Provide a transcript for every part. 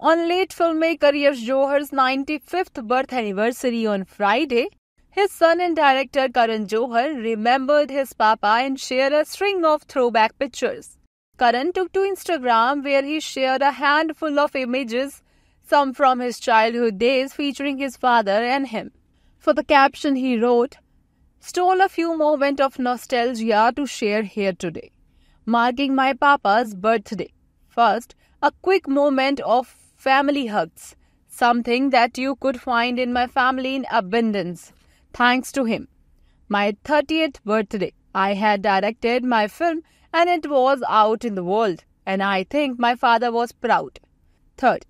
On late filmmaker Yash Johar's 95th birth anniversary on Friday, his son and director Karan Johar remembered his papa and shared a string of throwback pictures. Karan took to Instagram where he shared a handful of images, some from his childhood days featuring his father and him. For the caption, he wrote, Stole a few moments of nostalgia to share here today, marking my papa's birthday. First, a quick moment of Family hugs, something that you could find in my family in abundance, thanks to him. My 30th birthday, I had directed my film and it was out in the world, and I think my father was proud. Third,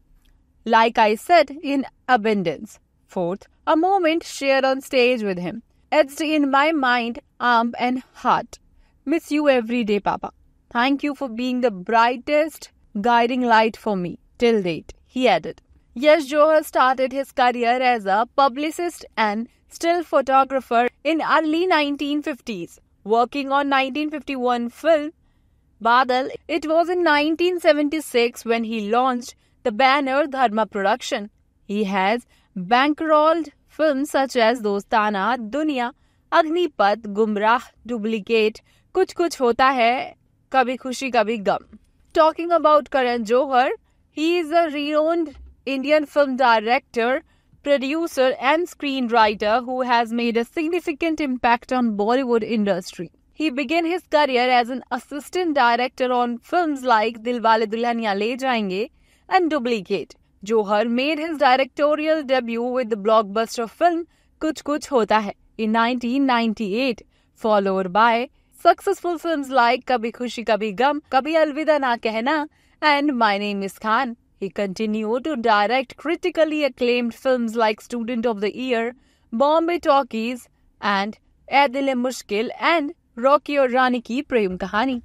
like I said, in abundance. Fourth, a moment shared on stage with him. Etched in my mind, arm, and heart. Miss you every day, Papa. Thank you for being the brightest guiding light for me till date, he added. Yash Johar started his career as a publicist and still photographer in early 1950s, working on 1951 film Badal. It was in 1976 when he launched the banner Dharma Production. He has bankrolled films such as Dostana, Dunya, Agnipath, Gumrah, Duplicate, Kuch Kuch Hota Hai, Kabhi Khushi Kabhi Gum. Talking about Karan Johar, he is a renowned Indian film director, producer and screenwriter who has made a significant impact on Bollywood industry. He began his career as an assistant director on films like Dilwale Dulhaniya Le Jayenge and Duplicate. Johar made his directorial debut with the blockbuster film Kuch Kuch Hota Hai in 1998, followed by successful films like Kabhi Khushi Kabhi Gum, Kabhi Alvida Na Kehna and My Name is Khan. He continued to direct critically acclaimed films like Student of the Year, Bombay Talkies, and ए Mushkil and Rocky Rocky Rani Ki Prem Kahani.